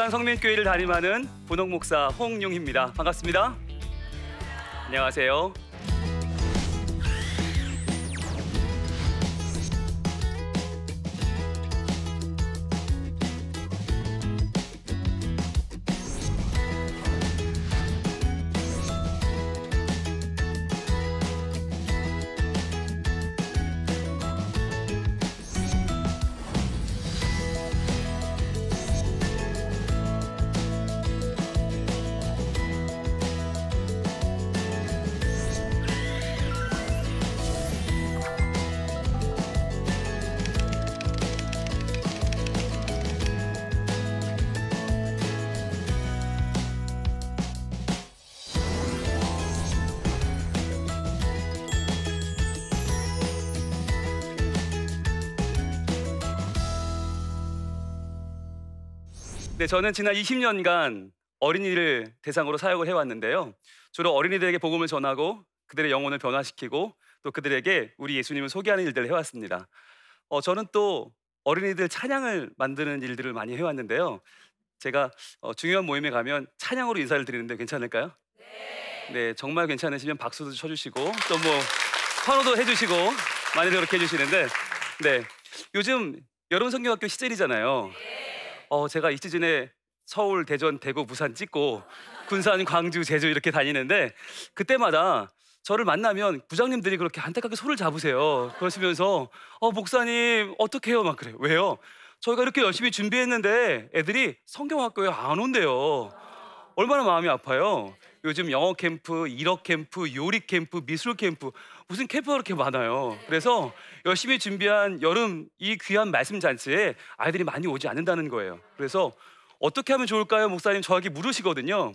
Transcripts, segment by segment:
부산 성민교회를 담임하는 분홍 목사 홍용희입니다. 반갑습니다. 안녕하세요. 네, 저는 지난 20년간 어린이를 대상으로 사역을 해왔는데요. 주로 어린이들에게 복음을 전하고 그들의 영혼을 변화시키고 또 그들에게 우리 예수님을 소개하는 일들을 해왔습니다. 어, 저는 또 어린이들 찬양을 만드는 일들을 많이 해왔는데요. 제가 어, 중요한 모임에 가면 찬양으로 인사를 드리는데 괜찮을까요? 네. 네, 정말 괜찮으시면 박수도 쳐주시고 또 뭐 환호도 해주시고 많이들 그렇게 해주시는데, 네, 요즘 여름 성경학교 시절이잖아요. 네. 어, 제가 이 시즌에 서울, 대전, 대구, 부산 찍고 군산, 광주, 제주 이렇게 다니는데 그때마다 저를 만나면 부장님들이 그렇게 안타깝게 손을 잡으세요. 그러시면서 어 목사님 어떡 해요? 막 그래요. 왜요? 저희가 이렇게 열심히 준비했는데 애들이 성경학교에 안 온대요. 얼마나 마음이 아파요. 요즘 영어 캠프, 일어 캠프, 요리 캠프, 미술 캠프 무슨 캠프가 그렇게 많아요. 그래서 열심히 준비한 여름 이 귀한 말씀 잔치에 아이들이 많이 오지 않는다는 거예요. 그래서 어떻게 하면 좋을까요? 목사님 저에게 물으시거든요.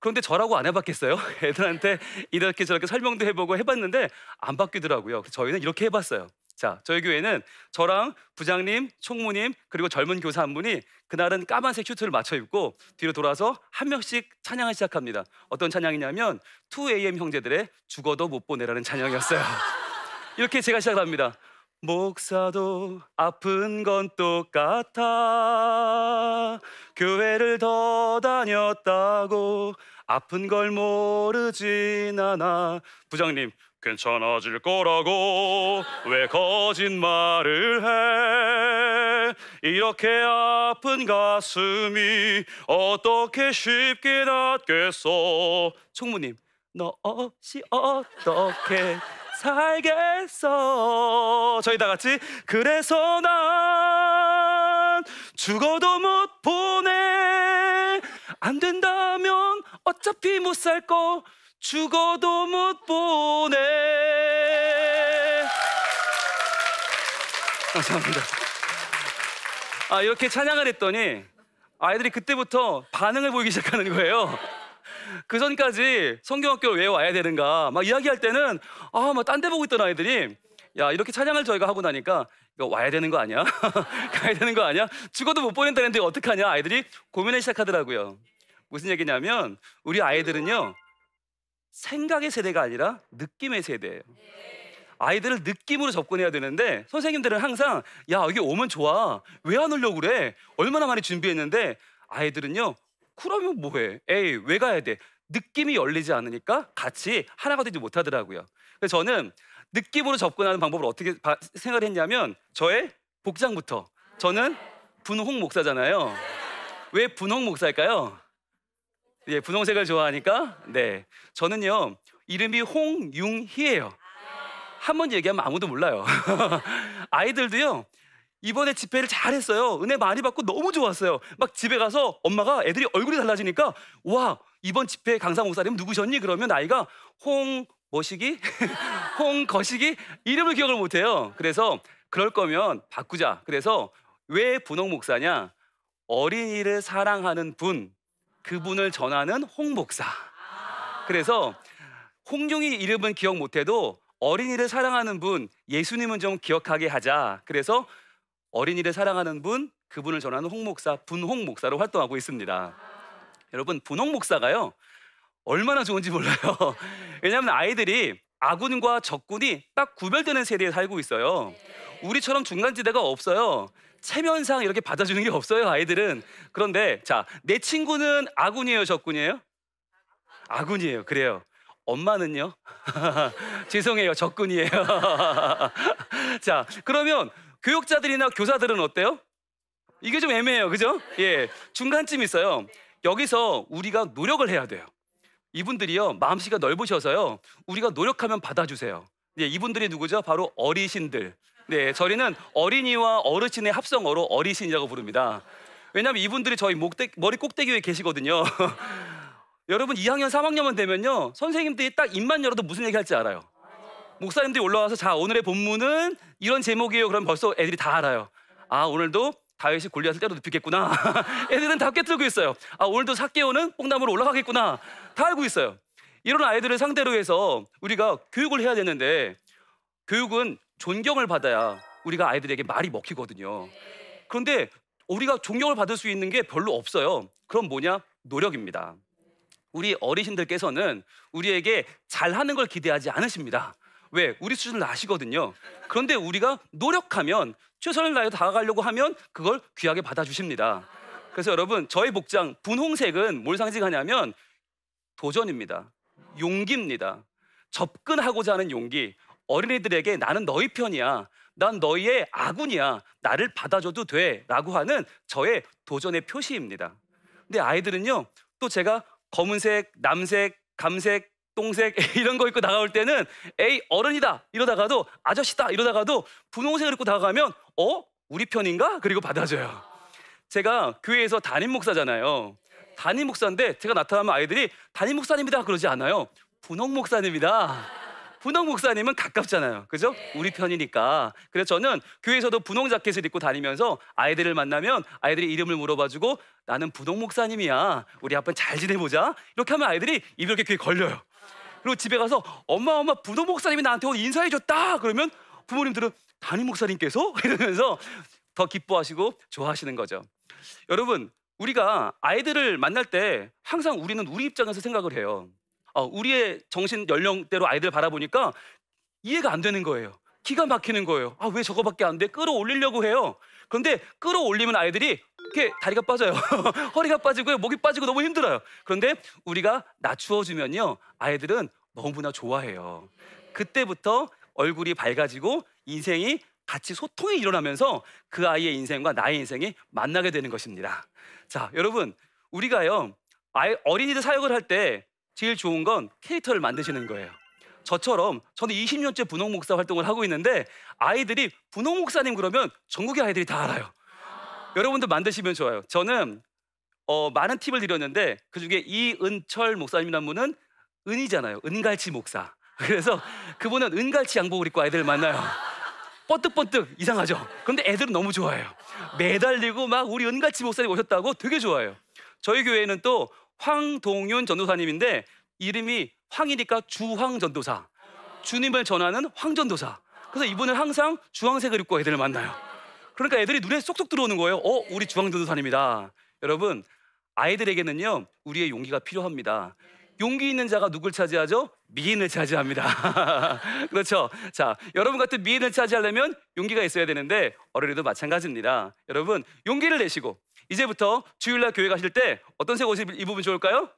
그런데 저라고 안 해봤겠어요? 애들한테 이렇게 저렇게 설명도 해보고 해봤는데 안 바뀌더라고요. 저희는 이렇게 해봤어요. 자, 저희 교회는 저랑 부장님, 총무님, 그리고 젊은 교사 한 분이 그날은 까만색 슈트를 맞춰 입고 뒤로 돌아서 한 명씩 찬양을 시작합니다. 어떤 찬양이냐면 2AM 형제들의 죽어도 못 보내라는 찬양이었어요. 이렇게 제가 시작 합니다. 목사도 아픈 건 똑같아 교회를 더 다녔다고 아픈 걸 모르진 않아 부장님 괜찮아질 거라고 왜 거짓말을 해 이렇게 아픈 가슴이 어떻게 쉽게 낫겠어 총무님 너 없이 어떻게 살겠어 저희 다 같이 그래서 난 죽어도 못 보내 안 된다면 어차피 못살거 죽어도 못 보내 감사합니다 아 이렇게 찬양을 했더니 아이들이 그때부터 반응을 보이기 시작하는 거예요 그 전까지 성경학교를 왜 와야 되는가 막 이야기할 때는 아막 딴 데 보고 있던 아이들이 야 이렇게 찬양을 저희가 하고 나니까 이거 와야 되는 거 아니야? 가야 되는 거 아니야? 죽어도 못 보낸다는데 어떡하냐? 아이들이 고민을 시작하더라고요. 무슨 얘기냐면 우리 아이들은요 생각의 세대가 아니라 느낌의 세대예요. 아이들을 느낌으로 접근해야 되는데 선생님들은 항상 야 여기 오면 좋아 왜 안 오려고 그래 얼마나 많이 준비했는데 아이들은요 그러면 뭐해 에이 왜 가야 돼 느낌이 열리지 않으니까 같이 하나가 되지 못하더라고요 그래서 저는 느낌으로 접근하는 방법을 어떻게 생각을 했냐면 저의 복장부터 저는 분홍 목사잖아요 왜 분홍 목사일까요? 예, 분홍색을 좋아하니까 네. 저는요 이름이 홍융희예요. 한 번 얘기하면 아무도 몰라요. 아이들도요 이번에 집회를 잘했어요. 은혜 많이 받고 너무 좋았어요. 막 집에 가서 엄마가 애들이 얼굴이 달라지니까 와 이번 집회 강사 목사님 누구셨니? 그러면 아이가 홍 뭐시기? 홍 거시기? 이름을 기억을 못해요. 그래서 그럴 거면 바꾸자. 그래서 왜 분홍 목사냐? 어린이를 사랑하는 분 그분을 전하는 홍목사. 그래서 홍종이 이름은 기억 못해도 어린이를 사랑하는 분 예수님은 좀 기억하게 하자. 그래서 어린이를 사랑하는 분 그분을 전하는 홍목사 분홍 목사로 활동하고 있습니다. 여러분 분홍 목사가요 얼마나 좋은지 몰라요. 왜냐하면 아이들이 아군과 적군이 딱 구별되는 세대에 살고 있어요. 우리처럼 중간지대가 없어요. 체면상 이렇게 받아주는 게 없어요, 아이들은. 그런데 자, 내 친구는 아군이에요, 적군이에요? 아군이에요. 그래요. 엄마는요? 죄송해요. 적군이에요. 자, 그러면 교육자들이나 교사들은 어때요? 이게 좀 애매해요. 그죠? 예. 중간쯤 있어요. 여기서 우리가 노력을 해야 돼요. 이분들이요. 마음씨가 넓으셔서요. 우리가 노력하면 받아주세요. 예, 이분들이 누구죠? 바로 어리신들. 네, 저희는 어린이와 어르신의 합성어로 어리신이라고 부릅니다. 왜냐하면 이분들이 저희 목대, 머리 꼭대기 에 계시거든요. 여러분 2학년, 3학년만 되면요. 선생님들이 딱 입만 열어도 무슨 얘기 할지 알아요. 목사님들이 올라와서 자, 오늘의 본문은 이런 제목이에요. 그럼 벌써 애들이 다 알아요. 아, 오늘도 다윗이 골리앗을 때로 눕히겠구나. 애들은 다 깨뜨리고 있어요. 아, 오늘도 사개오는 뽕나무로 올라가겠구나. 다 알고 있어요. 이런 아이들을 상대로 해서 우리가 교육을 해야 되는데 교육은 존경을 받아야 우리가 아이들에게 말이 먹히거든요. 그런데 우리가 존경을 받을 수 있는 게 별로 없어요. 그럼 뭐냐? 노력입니다. 우리 어르신들께서는 우리에게 잘하는 걸 기대하지 않으십니다. 왜? 우리 수준을 아시거든요. 그런데 우리가 노력하면 최선을 다해 다가가려고 하면 그걸 귀하게 받아주십니다. 그래서 여러분 저의 복장 분홍색은 뭘 상징하냐면 도전입니다. 용기입니다. 접근하고자 하는 용기. 어린이들에게 나는 너희 편이야. 난 너희의 아군이야. 나를 받아줘도 돼. 라고 하는 저의 도전의 표시입니다. 근데 아이들은요, 또 제가 검은색, 남색, 감색, 동색 이런 거 입고 나가올 때는 에이 어른이다 이러다가도 아저씨다 이러다가도 분홍색을 입고 나가면 어 우리 편인가 그리고 받아줘요. 제가 교회에서 담임 목사잖아요. 담임 목사인데 제가 나타나면 아이들이 담임 목사님이다 그러지 않아요. 분홍 목사님이다. 분홍 목사님은 가깝잖아요. 그죠? 네. 우리 편이니까. 그래서 저는 교회에서도 분홍 자켓을 입고 다니면서 아이들을 만나면 아이들이 이름을 물어봐주고 나는 분홍 목사님이야. 우리 아빠 잘 지내보자. 이렇게 하면 아이들이 입 이렇게 귀에 걸려요. 그리고 집에 가서 엄마 엄마 분홍 목사님이 나한테 오늘 인사해줬다. 그러면 부모님들은 담임 목사님께서 이러면서 더 기뻐하시고 좋아하시는 거죠. 여러분 우리가 아이들을 만날 때 항상 우리는 우리 입장에서 생각을 해요. 어, 우리의 정신 연령대로 아이들 바라보니까 이해가 안 되는 거예요. 기가 막히는 거예요. 아, 왜 저거밖에 안 돼? 끌어올리려고 해요. 그런데 끌어올리면 아이들이 이렇게 다리가 빠져요. 허리가 빠지고 목이 빠지고 너무 힘들어요. 그런데 우리가 낮추어주면요. 아이들은 너무나 좋아해요. 그때부터 얼굴이 밝아지고 인생이 같이 소통이 일어나면서 그 아이의 인생과 나의 인생이 만나게 되는 것입니다. 자, 여러분, 우리가요, 아이, 어린이들 사역을 할때 제일 좋은 건 캐릭터를 만드시는 거예요. 저처럼 저는 20년째 분홍 목사 활동을 하고 있는데 아이들이 분홍 목사님 그러면 전국의 아이들이 다 알아요. 여러분들 만드시면 좋아요. 저는 어, 많은 팁을 드렸는데 그중에 이은철 목사님이라는 분은 은이잖아요. 은갈치 목사. 그래서 그분은 은갈치 양복을 입고 아이들 을 만나요. 뻔뜩뻔뜩 이상하죠. 근데 애들은 너무 좋아해요. 매달리고 막 우리 은갈치 목사님 오셨다고 되게 좋아해요. 저희 교회는 또 황동윤 전도사님인데 이름이 황이니까 주황전도사. 주님을 전하는 황전도사. 그래서 이분은 항상 주황색을 입고 애들을 만나요. 그러니까 애들이 눈에 쏙쏙 들어오는 거예요. 어, 우리 주황전도사입니다 여러분, 아이들에게는요, 우리의 용기가 필요합니다. 용기 있는 자가 누굴 차지하죠? 미인을 차지합니다. 그렇죠? 자, 여러분 같은 미인을 차지하려면 용기가 있어야 되는데 어린이도 마찬가지입니다. 여러분, 용기를 내시고 이제부터 주일날 교회 가실 때 어떤 색 옷을 입으면 좋을까요?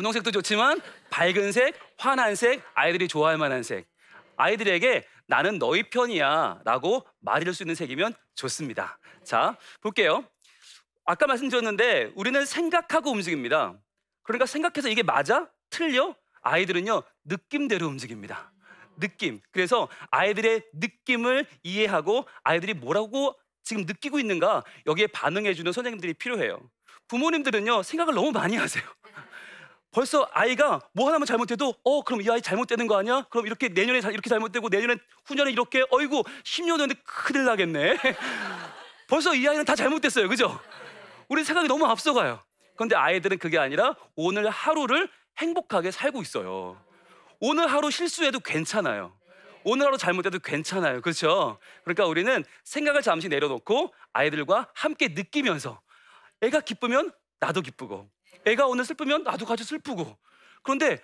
분홍색도 좋지만 밝은 색, 환한 색, 아이들이 좋아할 만한 색. 아이들에게 나는 너희 편이야 라고 말해줄 수 있는 색이면 좋습니다. 자, 볼게요. 아까 말씀드렸는데 우리는 생각하고 움직입니다. 그러니까 생각해서 이게 맞아? 틀려? 아이들은요, 느낌대로 움직입니다. 느낌. 그래서 아이들의 느낌을 이해하고 아이들이 뭐라고 지금 느끼고 있는가 여기에 반응해주는 선생님들이 필요해요. 부모님들은요, 생각을 너무 많이 하세요. 벌써 아이가 뭐 하나만 잘못해도 어 그럼 이 아이 잘못되는 거 아니야? 그럼 이렇게 내년에 이렇게 잘못되고 내년에 후년에 이렇게 어이구 10년 후데 큰일 나겠네. 벌써 이 아이는 다 잘못됐어요. 그죠? 우리 생각이 너무 앞서가요. 그런데 아이들은 그게 아니라 오늘 하루를 행복하게 살고 있어요. 오늘 하루 실수해도 괜찮아요. 오늘 하루 잘못해도 괜찮아요. 그렇죠? 그러니까 우리는 생각을 잠시 내려놓고 아이들과 함께 느끼면서 애가 기쁘면 나도 기쁘고 애가 오늘 슬프면 나도 같이 슬프고. 그런데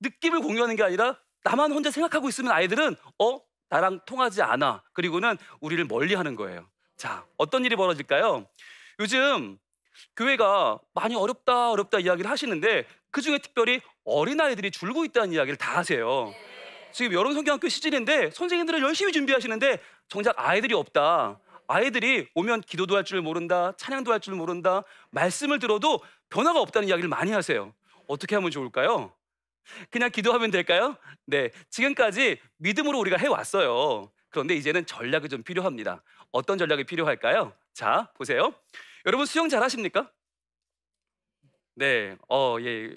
느낌을 공유하는 게 아니라 나만 혼자 생각하고 있으면 아이들은 어? 나랑 통하지 않아. 그리고는 우리를 멀리 하는 거예요. 자, 어떤 일이 벌어질까요? 요즘 교회가 많이 어렵다, 어렵다 이야기를 하시는데 그 중에 특별히 어린아이들이 줄고 있다는 이야기를 다 하세요. 지금 여름성경학교 시즌인데 선생님들은 열심히 준비하시는데 정작 아이들이 없다. 아이들이 오면 기도도 할 줄 모른다, 찬양도 할 줄 모른다, 말씀을 들어도 변화가 없다는 이야기를 많이 하세요. 어떻게 하면 좋을까요? 그냥 기도하면 될까요? 네. 지금까지 믿음으로 우리가 해왔어요. 그런데 이제는 전략이 좀 필요합니다. 어떤 전략이 필요할까요? 자, 보세요. 여러분 수영 잘 하십니까? 네, 어, 예,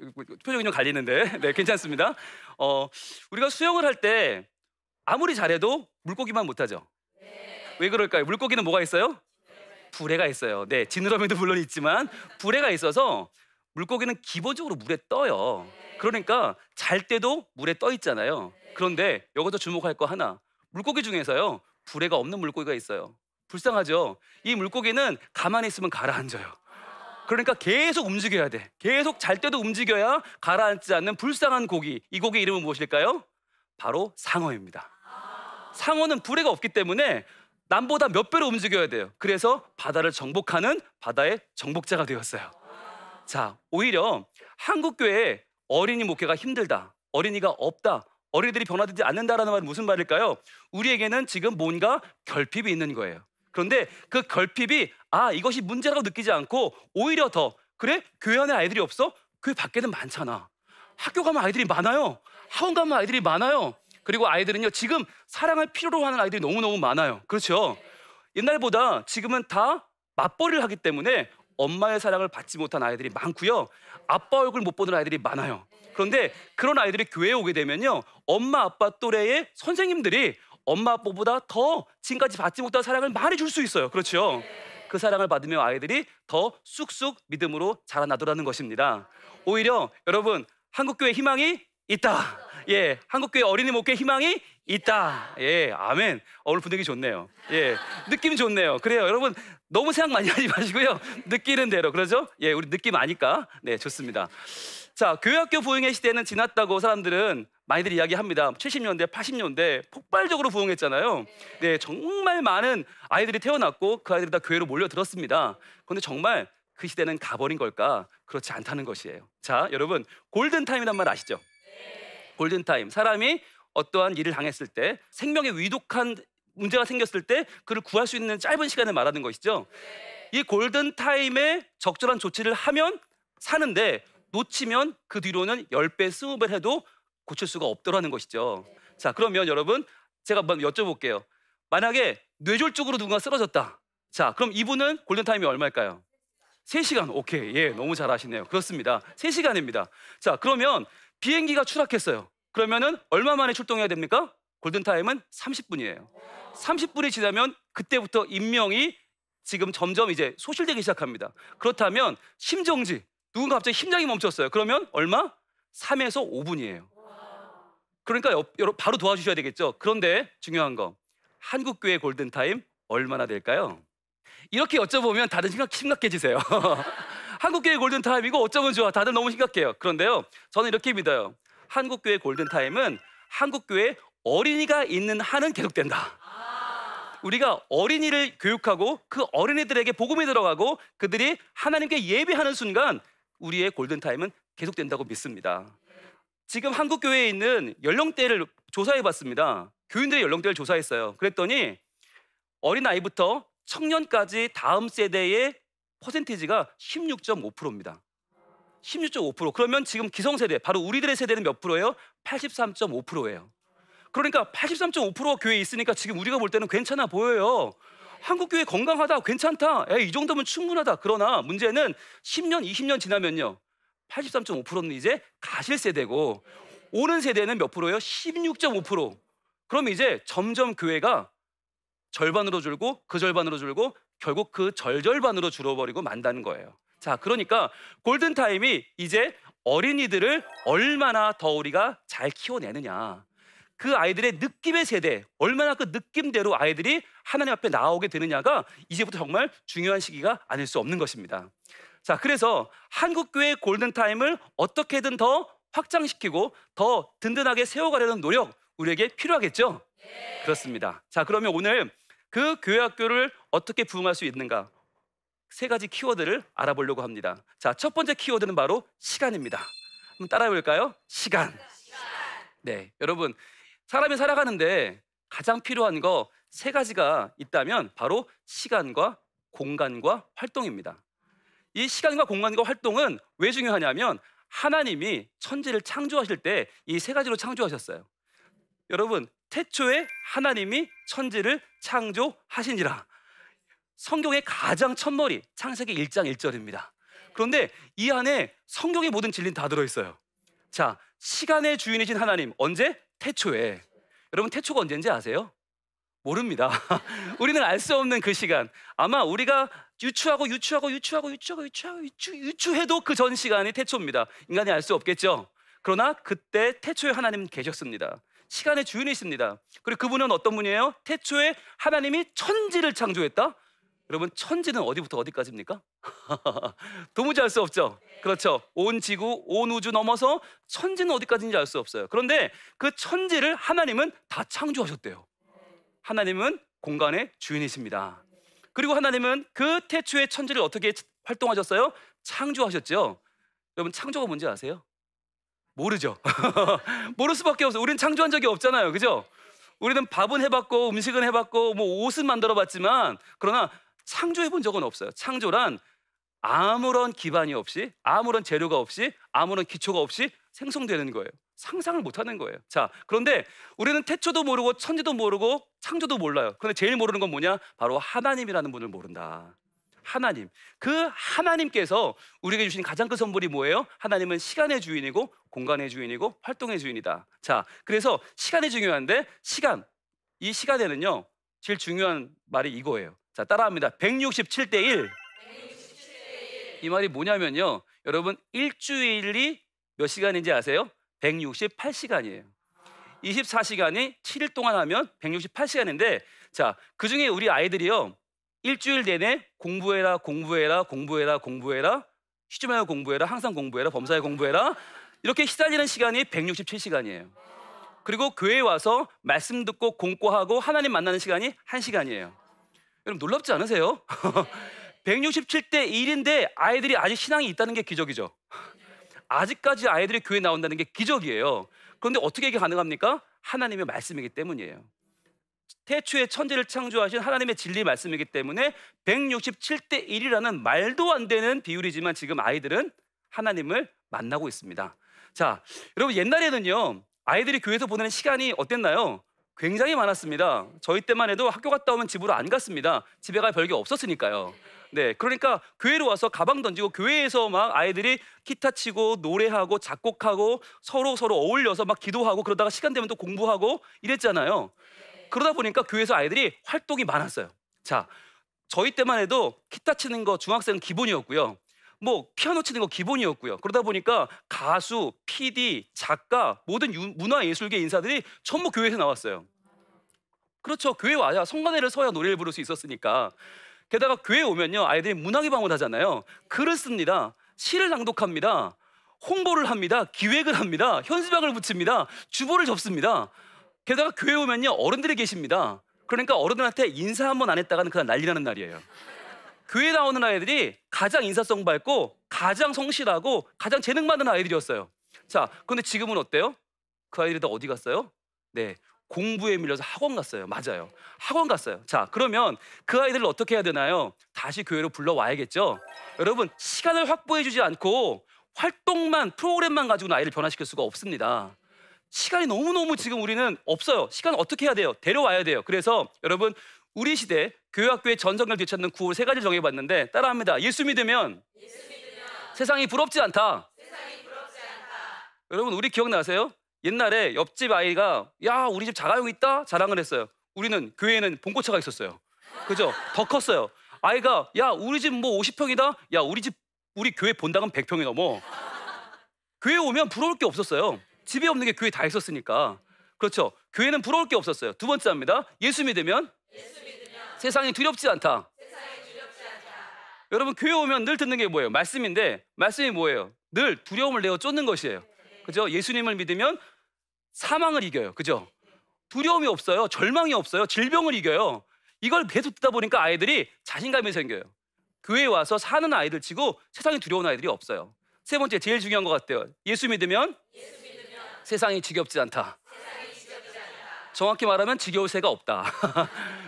표정이 좀 갈리는데, 네, 괜찮습니다. 어, 우리가 수영을 할 때 아무리 잘해도 물고기만 못하죠. 왜 그럴까요? 물고기는 뭐가 있어요? 불에가 있어요. 네, 지느러미도 물론 있지만 불에가 있어서 물고기는 기본적으로 물에 떠요. 그러니까 잘 때도 물에 떠 있잖아요. 그런데 여기서 주목할 거 하나. 물고기 중에서요. 불에가 없는 물고기가 있어요. 불쌍하죠. 이 물고기는 가만히 있으면 가라앉아요. 그러니까 계속 움직여야 돼. 계속 잘 때도 움직여야 가라앉지 않는 불쌍한 고기. 이 고기 이름은 무엇일까요? 바로 상어입니다. 상어는 불에가 없기 때문에 남보다 몇 배로 움직여야 돼요. 그래서 바다를 정복하는 바다의 정복자가 되었어요. 자, 오히려 한국 교회 에 어린이 목회가 힘들다. 어린이가 없다. 어린이들이 변화되지 않는다라는 말은 무슨 말일까요? 우리에게는 지금 뭔가 결핍이 있는 거예요. 그런데 그 결핍이 아, 이것이 문제라고 느끼지 않고 오히려 더 그래? 교회 안에 아이들이 없어? 교회 밖에는 많잖아. 학교 가면 아이들이 많아요. 학원 가면 아이들이 많아요. 그리고 아이들은요, 지금 사랑을 필요로 하는 아이들이 너무너무 많아요. 그렇죠? 옛날보다 지금은 다 맞벌이를 하기 때문에 엄마의 사랑을 받지 못한 아이들이 많고요. 아빠 얼굴 못 보는 아이들이 많아요. 그런데 그런 아이들이 교회에 오게 되면요. 엄마 아빠 또래의 선생님들이 엄마 아빠보다 더 지금까지 받지 못한 사랑을 많이 줄 수 있어요. 그렇죠? 그 사랑을 받으며 아이들이 더 쑥쑥 믿음으로 자라나더라는 것입니다. 오히려 여러분 한국교회 희망이 있다. 예, 한국교회 어린이 목회 희망이 있다. 예, 아멘. 오늘 분위기 좋네요. 예, 느낌 좋네요. 그래요. 여러분, 너무 생각 많이 하지 마시고요. 느끼는 대로. 그러죠? 예, 우리 느낌 아니까. 네, 좋습니다. 자, 교회학교 부흥의 시대는 지났다고 사람들은 많이들 이야기합니다. 70년대, 80년대 폭발적으로 부흥했잖아요. 네, 정말 많은 아이들이 태어났고 그 아이들이 다 교회로 몰려들었습니다. 그런데 정말 그 시대는 가버린 걸까? 그렇지 않다는 것이에요. 자, 여러분, 골든타임이란 말 아시죠? 골든타임. 사람이 어떠한 일을 당했을 때 생명에 위독한 문제가 생겼을 때 그를 구할 수 있는 짧은 시간을 말하는 것이죠. 이 골든타임에 적절한 조치를 하면 사는데 놓치면 그 뒤로는 1 0배 수업을 해도 고칠 수가 없더라는 것이죠. 자, 그러면 여러분 제가 한번 여쭤볼게요. 만약에 뇌졸중으로 누군가 쓰러졌다. 자, 그럼 이분은 골든타임이 얼마일까요? 3시간 오케이. 예, 너무 잘하시네요. 그렇습니다. 3시간입니다 자, 그러면 비행기가 추락했어요. 그러면은 얼마 만에 출동해야 됩니까? 골든타임은 30분이에요. 30분이 지나면 그때부터 인명이 지금 점점 이제 소실되기 시작합니다. 그렇다면 심정지, 누군가 갑자기 심장이 멈췄어요. 그러면 얼마? 3에서 5분이에요. 그러니까 여러분 바로 도와주셔야 되겠죠. 그런데 중요한 거, 한국교회 골든타임 얼마나 될까요? 이렇게 여쭤보면 다들 심각, 심각해지세요. 한국교회 골든타임이고 어쩌면 좋아. 다들 너무 심각해요. 그런데요. 저는 이렇게 믿어요. 한국교회 골든타임은 한국교회 어린이가 있는 한은 계속된다. 우리가 어린이를 교육하고 그 어린이들에게 복음이 들어가고 그들이 하나님께 예배하는 순간 우리의 골든타임은 계속된다고 믿습니다. 지금 한국교회에 있는 연령대를 조사해 봤습니다. 교인들의 연령대를 조사했어요. 그랬더니 어린아이부터 청년까지 다음 세대의 퍼센티지가 16.5%입니다. 16.5% 그러면 지금 기성세대 바로 우리들의 세대는 몇 프로예요? 83.5%예요. 그러니까 83.5%가 교회에 있으니까 지금 우리가 볼 때는 괜찮아 보여요. 한국 교회 건강하다, 괜찮다. 에이, 이 정도면 충분하다. 그러나 문제는 10년, 20년 지나면요. 83.5%는 이제 가실 세대고 오는 세대는 몇 프로예요? 16.5%. 그럼 이제 점점 교회가 절반으로 줄고 그 절반으로 줄고 결국 그 절절반으로 줄어버리고 만다는 거예요. 자, 그러니까 골든타임이 이제 어린이들을 얼마나 더 우리가 잘 키워내느냐. 그 아이들의 느낌의 세대, 얼마나 그 느낌대로 아이들이 하나님 앞에 나오게 되느냐가 이제부터 정말 중요한 시기가 아닐 수 없는 것입니다. 자, 그래서 한국교회 골든타임을 어떻게든 더 확장시키고 더 든든하게 세워가려는 노력, 우리에게 필요하겠죠? 네. 그렇습니다. 자, 그러면 오늘 그 교회 학교를 어떻게 부흥할 수 있는가? 세 가지 키워드를 알아보려고 합니다. 자, 첫 번째 키워드는 바로 시간입니다. 한번 따라해 볼까요? 시간. 네, 여러분. 사람이 살아가는데 가장 필요한 거 세 가지가 있다면 바로 시간과 공간과 활동입니다. 이 시간과 공간과 활동은 왜 중요하냐면 하나님이 천지를 창조하실 때 이 세 가지로 창조하셨어요. 여러분, 태초에 하나님이 천지를 창조하시니라. 성경의 가장 첫머리 창세기 1장 1절입니다. 그런데 이 안에 성경의 모든 진리는 다 들어있어요. 자, 시간의 주인이신 하나님 언제? 태초에. 여러분 태초가 언제인지 아세요? 모릅니다. 우리는 알 수 없는 그 시간. 아마 우리가 유추하고 유추하고 유추하고 유추하고 유추하고 유추, 유추해도 그 전 시간이 태초입니다. 인간이 알 수 없겠죠. 그러나 그때 태초에 하나님 계셨습니다. 시간의 주인이십니다. 그리고 그분은 어떤 분이에요? 태초에 하나님이 천지를 창조했다. 여러분 천지는 어디부터 어디까지입니까? 도무지 알 수 없죠. 그렇죠. 온 지구, 온 우주 넘어서 천지는 어디까지인지 알 수 없어요. 그런데 그 천지를 하나님은 다 창조하셨대요. 하나님은 공간의 주인이십니다. 그리고 하나님은 그 태초의 천지를 어떻게 활동하셨어요? 창조하셨죠. 여러분 창조가 뭔지 아세요? 모르죠. 모를 수밖에 없어. 우리는 창조한 적이 없잖아요. 그죠? 우리는 밥은 해봤고 음식은 해봤고 뭐 옷은 만들어봤지만 그러나 창조해본 적은 없어요. 창조란 아무런 기반이 없이 아무런 재료가 없이 아무런 기초가 없이 생성되는 거예요. 상상을 못하는 거예요. 자, 그런데 우리는 태초도 모르고 천지도 모르고 창조도 몰라요. 그런데 제일 모르는 건 뭐냐? 바로 하나님이라는 분을 모른다. 하나님. 그 하나님께서 우리에게 주신 가장 큰 선물이 뭐예요? 하나님은 시간의 주인이고 공간의 주인이고 활동의 주인이다. 자, 그래서 시간이 중요한데 시간. 이 시간에는요. 제일 중요한 말이 이거예요. 자, 따라합니다. 167대 1. 167대 1. 이 말이 뭐냐면요. 여러분 일주일이 몇 시간인지 아세요? 168시간이에요. 24시간이 7일 동안 하면 168시간인데 자, 그중에 우리 아이들이요. 일주일 내내 공부해라, 공부해라, 공부해라, 공부해라, 쉬지 말고 공부해라, 항상 공부해라, 범사에 공부해라. 이렇게 시달리는 시간이 167시간이에요. 그리고 교회에 와서 말씀 듣고 공고하고 하나님 만나는 시간이 1시간이에요. 여러분 놀랍지 않으세요? 167대 1인데 아이들이 아직 신앙이 있다는 게 기적이죠. 아직까지 아이들이 교회 나온다는 게 기적이에요. 그런데 어떻게 이게 가능합니까? 하나님의 말씀이기 때문이에요. 태초에 천지를 창조하신 하나님의 진리 말씀이기 때문에 167대 1이라는 말도 안 되는 비율이지만 지금 아이들은 하나님을 만나고 있습니다. 자, 여러분 옛날에는요. 아이들이 교회에서 보내는 시간이 어땠나요? 굉장히 많았습니다. 저희 때만 해도 학교 갔다 오면 집으로 안 갔습니다. 집에 갈 별게 없었으니까요. 네, 그러니까 교회로 와서 가방 던지고 교회에서 막 아이들이 기타 치고 노래하고 작곡하고 서로 서로 어울려서 막 기도하고 그러다가 시간 되면 또 공부하고 이랬잖아요. 그러다 보니까 교회에서 아이들이 활동이 많았어요. 자, 저희 때만 해도 기타 치는 거 중학생 기본이었고요. 뭐 피아노 치는 거 기본이었고요. 그러다 보니까 가수, PD, 작가, 모든 유, 문화예술계 인사들이 전부 교회에서 나왔어요. 그렇죠. 교회 와야 성가대를 서야 노래를 부를 수 있었으니까. 게다가 교회 오면요. 아이들이 문학의 방언 하잖아요. 글을 씁니다. 시를 낭독합니다. 홍보를 합니다. 기획을 합니다. 현수막을 붙입니다. 주보를 접습니다. 게다가 교회 오면요 어른들이 계십니다. 그러니까 어른들한테 인사 한번 안 했다가는 그냥 난리나는 날이에요. 교회 나오는 아이들이 가장 인사성 밝고 가장 성실하고 가장 재능 많은 아이들이었어요. 자, 그런데 지금은 어때요? 그 아이들이 다 어디 갔어요? 네, 공부에 밀려서 학원 갔어요. 맞아요. 학원 갔어요. 자, 그러면 그 아이들을 어떻게 해야 되나요? 다시 교회로 불러와야겠죠? 여러분, 시간을 확보해주지 않고 활동만, 프로그램만 가지고는 아이를 변화시킬 수가 없습니다. 시간이 너무너무 지금 우리는 없어요. 시간 어떻게 해야 돼요? 데려와야 돼요. 그래서 여러분 우리 시대 교육학교의 전성을 되찾는 구호 세 가지를 정해봤는데 따라합니다. 예수 믿으면, 예수 믿으면 세상이, 부럽지 않다. 세상이 부럽지 않다. 여러분 우리 기억나세요? 옛날에 옆집 아이가 야 우리 집 자가용 있다 자랑을 했어요. 우리는 교회에는 봉고차가 있었어요. 그죠? 더 컸어요. 아이가 야 우리 집 뭐 50평이다. 야 우리 집 우리 교회 본당은 100평이 넘어. 뭐. 교회 오면 부러울 게 없었어요. 집에 없는 게 교회 다 있었으니까. 그렇죠. 교회는 부러울 게 없었어요. 두 번째 합니다. 예수 믿으면, 예수 믿으면 세상이 두렵지 않다. 여러분 교회 오면 늘 듣는 게 뭐예요? 말씀인데 말씀이 뭐예요? 늘 두려움을 내어 쫓는 것이에요. 그죠? 예수님을 믿으면 사망을 이겨요. 그죠? 두려움이 없어요. 절망이 없어요. 질병을 이겨요. 이걸 계속 듣다 보니까 아이들이 자신감이 생겨요. 교회에 와서 사는 아이들 치고 세상에 두려운 아이들이 없어요. 세 번째 제일 중요한 것 같아요. 예수 믿으면 예수 세상이 지겹지 않다. 정확히 말하면 지겨울 새가 없다.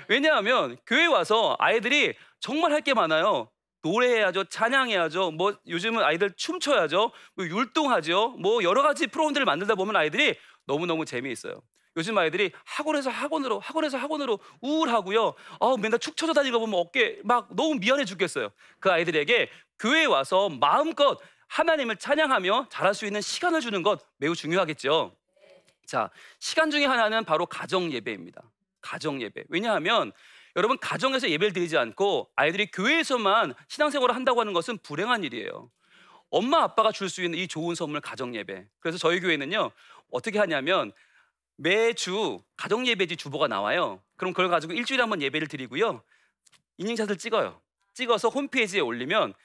왜냐하면 교회 와서 아이들이 정말 할 게 많아요. 노래해야죠, 찬양해야죠, 뭐 요즘은 아이들 춤춰야죠, 뭐 율동하죠, 뭐 여러 가지 프로그램들을 만들다 보면 아이들이 너무너무 재미있어요. 요즘 아이들이 학원에서 학원으로, 학원에서 학원으로 우울하고요. 아, 맨날 축 쳐져 다니고 보면 어깨 막 너무 미안해 죽겠어요. 그 아이들에게 교회에 와서 마음껏 하나님을 찬양하며 자랄 수 있는 시간을 주는 것 매우 중요하겠죠. 자, 시간 중에 하나는 바로 가정 예배입니다. 가정 예배. 왜냐하면 여러분 가정에서 예배를 드리지 않고 아이들이 교회에서만 신앙생활을 한다고 하는 것은 불행한 일이에요. 엄마 아빠가 줄 수 있는 이 좋은 선물 가정 예배. 그래서 저희 교회는요 어떻게 하냐면 매주 가정 예배지 주보가 나와요. 그럼 그걸 가지고 일주일에 한번 예배를 드리고요 인증샷을 찍어요. 찍어서 홈페이지에 올리면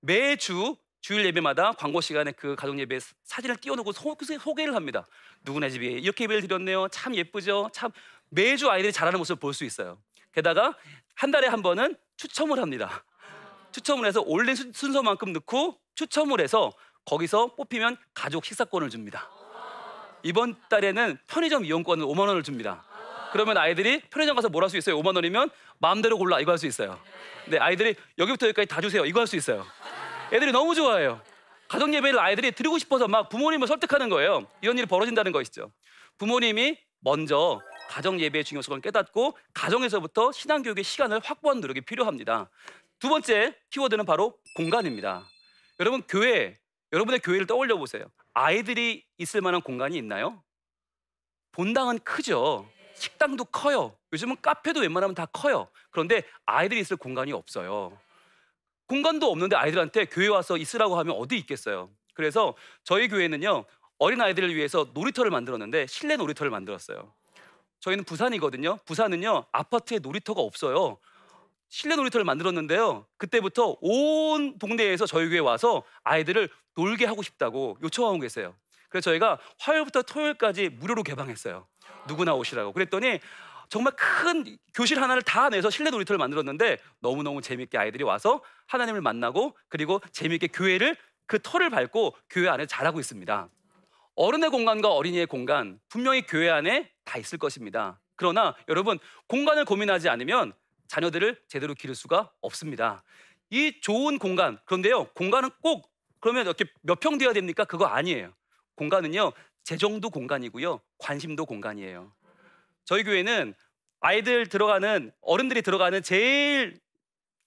매주 주일 예배마다 광고 시간에 그가족 예배 사진을 띄워놓고 소, 개를 합니다. 누구네 집이 이렇게 예배를 드렸네요. 참 예쁘죠. 참 매주 아이들이 잘하는 모습을 볼 수 있어요. 게다가 한 달에 한 번은 추첨을 합니다. 추첨을 해서 올린 순서만큼 넣고 추첨을 해서 거기서 뽑히면 가족 식사권을 줍니다. 이번 달에는 편의점 이용권을 5만 원을 줍니다. 그러면 아이들이 편의점 가서 뭘 할 수 있어요? 5만 원이면 마음대로 골라 이거 할 수 있어요. 근데 아이들이 여기부터 여기까지 다 주세요. 이거 할 수 있어요. 애들이 너무 좋아해요. 가정 예배를 아이들이 드리고 싶어서 막 부모님을 설득하는 거예요. 이런 일이 벌어진다는 것이죠. 부모님이 먼저 가정 예배의 중요성을 깨닫고 가정에서부터 신앙 교육의 시간을 확보하는 노력이 필요합니다. 두 번째 키워드는 바로 공간입니다. 여러분 교회 여러분의 교회를 떠올려 보세요. 아이들이 있을 만한 공간이 있나요? 본당은 크죠. 식당도 커요. 요즘은 카페도 웬만하면 다 커요. 그런데 아이들이 있을 공간이 없어요. 공간도 없는데 아이들한테 교회 와서 있으라고 하면 어디 있겠어요. 그래서 저희 교회는요. 어린 아이들을 위해서 놀이터를 만들었는데 실내 놀이터를 만들었어요. 저희는 부산이거든요. 부산은요. 아파트에 놀이터가 없어요. 실내 놀이터를 만들었는데요. 그때부터 온 동네에서 저희 교회 와서 아이들을 놀게 하고 싶다고 요청하고 계세요. 그래서 저희가 화요일부터 토요일까지 무료로 개방했어요. 누구나 오시라고. 그랬더니 정말 큰 교실 하나를 다 내서 실내 놀이터를 만들었는데 너무너무 재밌게 아이들이 와서 하나님을 만나고 그리고 재밌게 교회를 그 털을 밟고 교회 안에 자라고 있습니다. 어른의 공간과 어린이의 공간 분명히 교회 안에 다 있을 것입니다. 그러나 여러분 공간을 고민하지 않으면 자녀들을 제대로 기를 수가 없습니다. 이 좋은 공간 그런데요 공간은 꼭 그러면 이렇게 몇평 돼야 됩니까? 그거 아니에요. 공간은요 재정도 공간이고요 관심도 공간이에요. 저희 교회는 아이들 들어가는 어른들이 들어가는 제일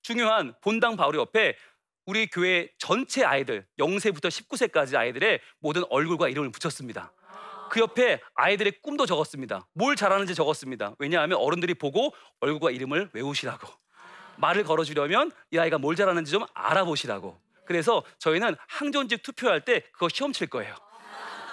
중요한 본당 바로 옆에 우리 교회 전체 아이들 0세부터 19세까지 아이들의 모든 얼굴과 이름을 붙였습니다. 그 옆에 아이들의 꿈도 적었습니다. 뭘 잘하는지 적었습니다. 왜냐하면 어른들이 보고 얼굴과 이름을 외우시라고 말을 걸어주려면 이 아이가 뭘 잘하는지 좀 알아보시라고. 그래서 저희는 항존직 투표할 때 그거 시험 칠 거예요.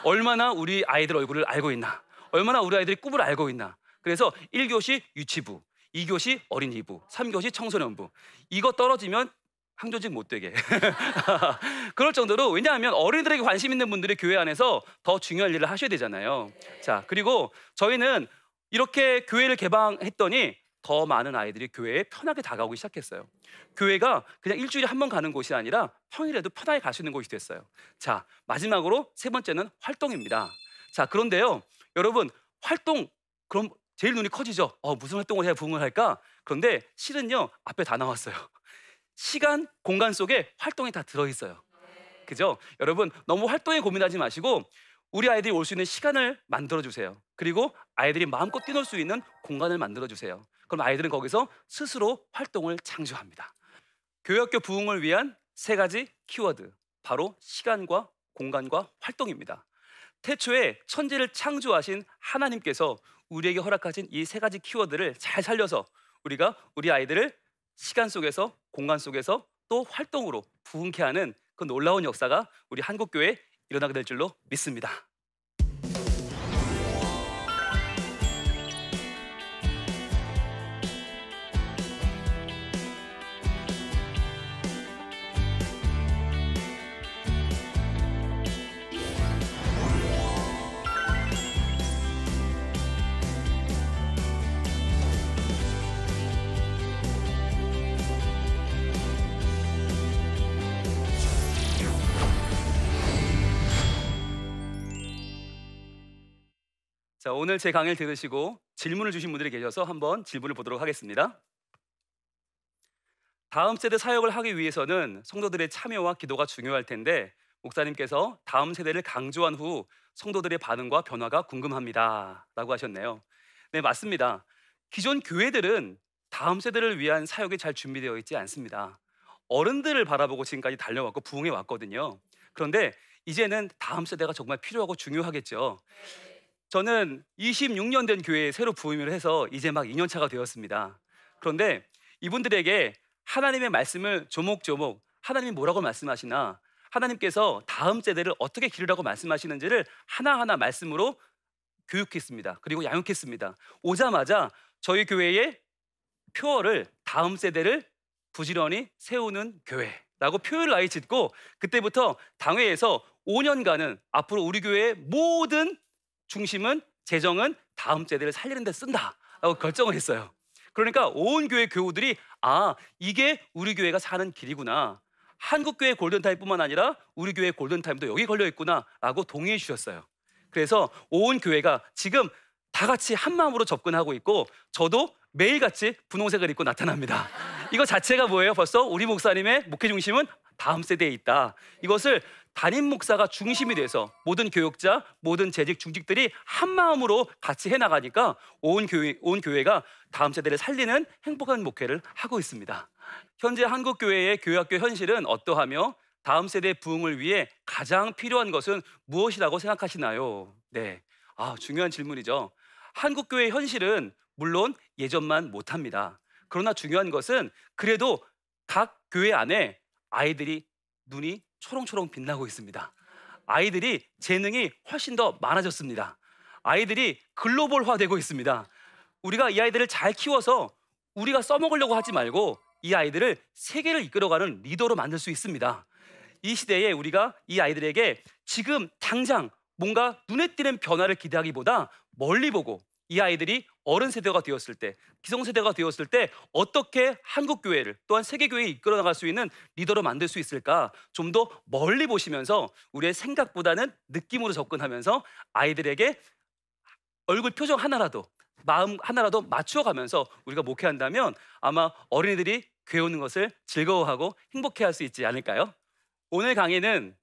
얼마나 우리 아이들 얼굴을 알고 있나. 얼마나 우리 아이들이 꿈을 알고 있나. 그래서 1교시 유치부, 2교시 어린이부, 3교시 청소년부. 이거 떨어지면 항조직 못 되게. 그럴 정도로 왜냐하면 어른들에게 관심 있는 분들이 교회 안에서 더 중요한 일을 하셔야 되잖아요. 자, 그리고 저희는 이렇게 교회를 개방했더니 더 많은 아이들이 교회에 편하게 다가오기 시작했어요. 교회가 그냥 일주일에 한 번 가는 곳이 아니라 평일에도 편하게 갈 수 있는 곳이 됐어요. 자, 마지막으로 세 번째는 활동입니다. 자, 그런데요. 여러분 활동 그럼 제일 눈이 커지죠. 어, 무슨 활동을 해야 부흥을 할까? 그런데 실은요 앞에 다 나왔어요. 시간, 공간 속에 활동이 다 들어 있어요. 그죠? 여러분 너무 활동에 고민하지 마시고 우리 아이들이 올 수 있는 시간을 만들어 주세요. 그리고 아이들이 마음껏 뛰놀 수 있는 공간을 만들어 주세요. 그럼 아이들은 거기서 스스로 활동을 창조합니다. 교육학교 부흥을 위한 세 가지 키워드 바로 시간과 공간과 활동입니다. 태초에 천지를 창조하신 하나님께서 우리에게 허락하신 이 세 가지 키워드를 잘 살려서 우리가 우리 아이들을 시간 속에서 공간 속에서 또 활동으로 부흥케 하는 그 놀라운 역사가 우리 한국 교회에 일어나게 될 줄로 믿습니다. 자, 오늘 제 강의를 들으시고 질문을 주신 분들이 계셔서 한번 질문을 보도록 하겠습니다. 다음 세대 사역을 하기 위해서는 성도들의 참여와 기도가 중요할 텐데 목사님께서 다음 세대를 강조한 후 성도들의 반응과 변화가 궁금합니다라고 하셨네요. 네, 맞습니다. 기존 교회들은 다음 세대를 위한 사역이 잘 준비되어 있지 않습니다. 어른들을 바라보고 지금까지 달려왔고 부흥해 왔거든요. 그런데 이제는 다음 세대가 정말 필요하고 중요하겠죠. 저는 26년 된 교회에 새로 부임을 해서 이제 막 2년차가 되었습니다. 그런데 이분들에게 하나님의 말씀을 조목조목 하나님이 뭐라고 말씀하시나 하나님께서 다음 세대를 어떻게 기르라고 말씀하시는지를 하나하나 말씀으로 교육했습니다. 그리고 양육했습니다. 오자마자 저희 교회의 표어를 다음 세대를 부지런히 세우는 교회라고 표현을 아예 짓고 그때부터 당회에서 5년간은 앞으로 우리 교회의 모든 중심은 재정은 다음 세대를 살리는 데 쓴다라고 결정을 했어요. 그러니까 온 교회 교우들이 아 이게 우리 교회가 사는 길이구나. 한국 교회 골든타임뿐만 아니라 우리 교회 골든타임도 여기 걸려 있구나라고 동의해 주셨어요. 그래서 온 교회가 지금 다 같이 한 마음으로 접근하고 있고 저도 매일같이 분홍색을 입고 나타납니다. 이거 자체가 뭐예요? 벌써 우리 목사님의 목회 중심은 다음 세대에 있다. 이것을 담임 목사가 중심이 돼서 모든 교육자, 모든 재직 중직들이 한 마음으로 같이 해 나가니까 온 교회 온 교회가 다음 세대를 살리는 행복한 목회를 하고 있습니다. 현재 한국 교회의 교회학교 현실은 어떠하며 다음 세대 부흥을 위해 가장 필요한 것은 무엇이라고 생각하시나요? 네. 아, 중요한 질문이죠. 한국 교회 현실은 물론 예전만 못 합니다. 그러나 중요한 것은 그래도 각 교회 안에 아이들이 눈이 초롱초롱 빛나고 있습니다. 아이들이 재능이 훨씬 더 많아졌습니다. 아이들이 글로벌화되고 있습니다. 우리가 이 아이들을 잘 키워서 우리가 써먹으려고 하지 말고 이 아이들을 세계를 이끌어가는 리더로 만들 수 있습니다. 이 시대에 우리가 이 아이들에게 지금 당장 뭔가 눈에 띄는 변화를 기대하기보다 멀리 보고 이 아이들이 어른 세대가 되었을 때, 기성세대가 되었을 때 어떻게 한국 교회를 또한 세계 교회에 이끌어 나갈 수 있는 리더로 만들 수 있을까? 좀 더 멀리 보시면서 우리의 생각보다는 느낌으로 접근하면서 아이들에게 얼굴 표정 하나라도 마음 하나라도 맞추어 가면서 우리가 목회한다면 아마 어린이들이 괴우는 것을 즐거워하고 행복해 할수 있지 않을까요? 오늘 강의는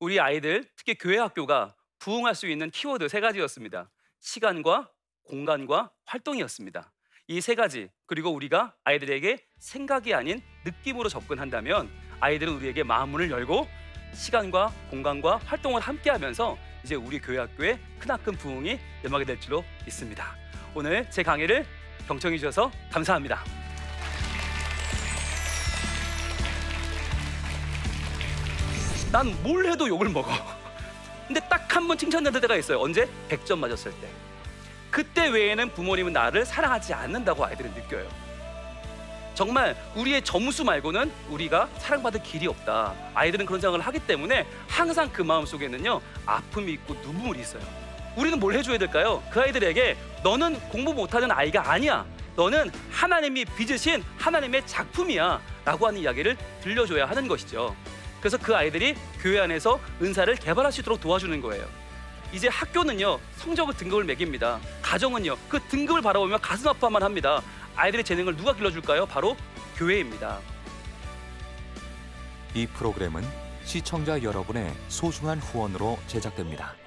우리 아이들 특히 교회 학교가 부흥할 수 있는 키워드 세 가지였습니다. 시간과 공간과 활동이었습니다. 이 세 가지 그리고 우리가 아이들에게 생각이 아닌 느낌으로 접근한다면 아이들은 우리에게 마음문을 열고 시간과 공간과 활동을 함께하면서 이제 우리 교회 학교에 크나큰 부흥이 임하게 될 줄로 믿습니다. 오늘 제 강의를 경청해 주셔서 감사합니다. 난 뭘 해도 욕을 먹어. 근데 딱 한 번칭찬된 때가 있어요. 언제? 100점 맞았을 때. 그때 외에는 부모님은 나를 사랑하지 않는다고 아이들은 느껴요. 정말 우리의 점수 말고는 우리가 사랑받을 길이 없다. 아이들은 그런 생각을 하기 때문에 항상 그 마음 속에는요 아픔이 있고 눈물이 있어요. 우리는 뭘 해줘야 될까요? 그 아이들에게 너는 공부 못하는 아이가 아니야. 너는 하나님이 빚으신 하나님의 작품이야. 라고 하는 이야기를 들려줘야 하는 것이죠. 그래서 그 아이들이 교회 안에서 은사를 개발할 수 있도록 도와주는 거예요. 이제 학교는요 성적을 등급을 매깁니다. 가정은요 그 등급을 바라보며 가슴 아파만 합니다. 아이들의 재능을 누가 길러줄까요? 바로 교회입니다. 이 프로그램은 시청자 여러분의 소중한 후원으로 제작됩니다.